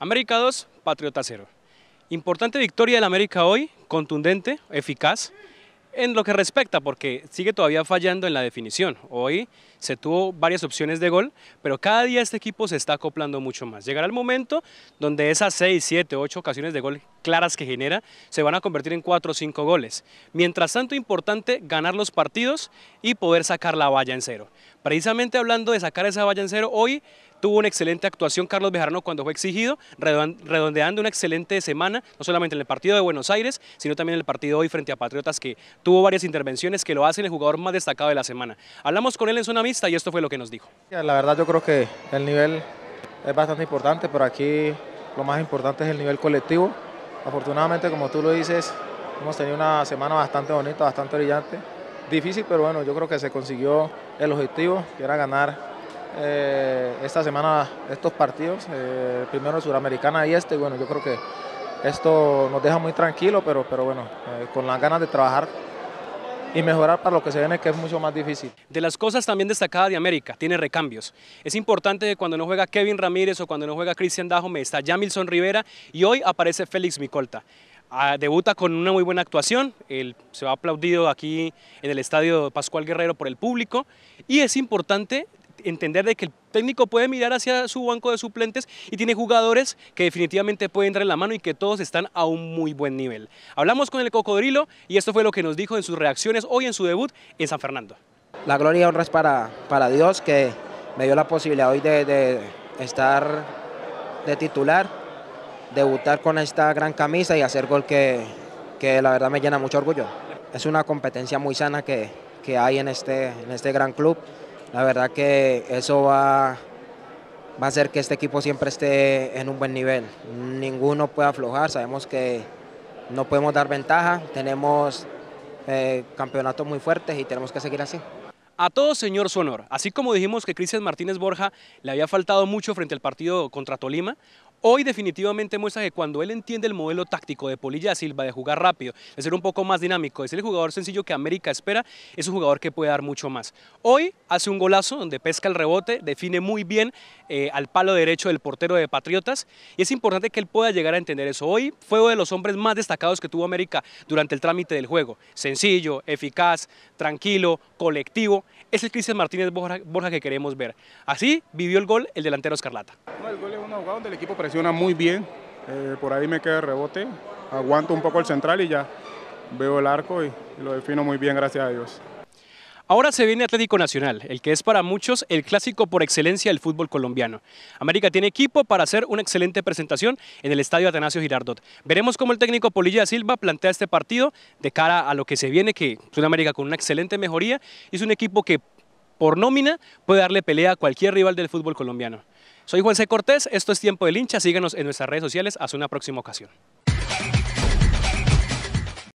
América 2, Patriota 0. Importante victoria del América hoy, contundente, eficaz, en lo que respecta, porque sigue todavía fallando en la definición. Hoy se tuvo varias opciones de gol, pero cada día este equipo se está acoplando mucho más. Llegará el momento donde esas 6, 7, 8 ocasiones de gol claras que genera se van a convertir en 4 o 5 goles. Mientras tanto, importante ganar los partidos y poder sacar la valla en cero. Precisamente hablando de sacar esa valla en cero, hoy Tuvo una excelente actuación Carlos Bejarano cuando fue exigido, redondeando una excelente semana, no solamente en el partido de Buenos Aires, sino también en el partido hoy frente a Patriotas, que tuvo varias intervenciones que lo hacen el jugador más destacado de la semana. Hablamos con él en zona mixta y esto fue lo que nos dijo. La verdad yo creo que el nivel es bastante importante, pero aquí lo más importante es el nivel colectivo. Afortunadamente, como tú lo dices, hemos tenido una semana bastante bonita, bastante brillante. Difícil, pero bueno, yo creo que se consiguió el objetivo, que era ganar eh, esta semana estos partidos, eh, primero Suramericana y este, bueno, yo creo que esto nos deja muy tranquilo, pero, pero bueno, eh, con las ganas de trabajar y mejorar para lo que se viene que es mucho más difícil. De las cosas también destacadas de América, tiene recambios. Es importante cuando no juega Kevin Ramírez o cuando no juega Cristian Dajome está Jamilson Rivera y hoy aparece Félix Micolta. Ah, debuta con una muy buena actuación, él se va aplaudido aquí en el estadio Pascual Guerrero por el público y es importante entender de que el técnico puede mirar hacia su banco de suplentes y tiene jugadores que definitivamente pueden entrar en la mano y que todos están a un muy buen nivel. Hablamos con el Cocodrilo y esto fue lo que nos dijo en sus reacciones hoy en su debut en San Fernando. La gloria y honra es para, para Dios que me dio la posibilidad hoy de, estar de titular, debutar con esta gran camisa y hacer gol que, la verdad me llena mucho orgullo. Es una competencia muy sana que, hay en este, en este gran club. La verdad que eso va, va a hacer que este equipo siempre esté en un buen nivel. Ninguno puede aflojar, sabemos que no podemos dar ventaja, tenemos eh, campeonatos muy fuertes y tenemos que seguir así. A todo señor Sonor, así como dijimos que Cristian Martínez Borja le había faltado mucho frente al partido contra Tolima, Hoy definitivamente muestra que cuando él entiende el modelo táctico de Polilla Silva, de jugar rápido, de ser un poco más dinámico, de ser el jugador sencillo que América espera, es un jugador que puede dar mucho más. Hoy hace un golazo donde pesca el rebote, define muy bien eh, al palo derecho del portero de Patriotas y es importante que él pueda llegar a entender eso. Hoy fue uno de los hombres más destacados que tuvo América durante el trámite del juego. Sencillo, eficaz, tranquilo, colectivo. Es el Cristian Martínez Borja, que queremos ver. Así vivió el gol el delantero Escarlata. el gol es una jugada del equipo presiona muy bien, eh, por ahí me queda rebote, aguanto un poco el central y ya veo el arco y, lo defino muy bien, gracias a Dios. Ahora se viene Atlético Nacional, el que es para muchos el clásico por excelencia del fútbol colombiano. América tiene equipo para hacer una excelente presentación en el estadio Atanasio Girardot. Veremos cómo el técnico Polilla Silva plantea este partido de cara a lo que se viene, que es una América con una excelente mejoría es un equipo que por nómina puede darle pelea a cualquier rival del fútbol colombiano. Soy Juan C. Cortés, esto es Tiempo del Hincha, Síganos en nuestras redes sociales, hasta una próxima ocasión.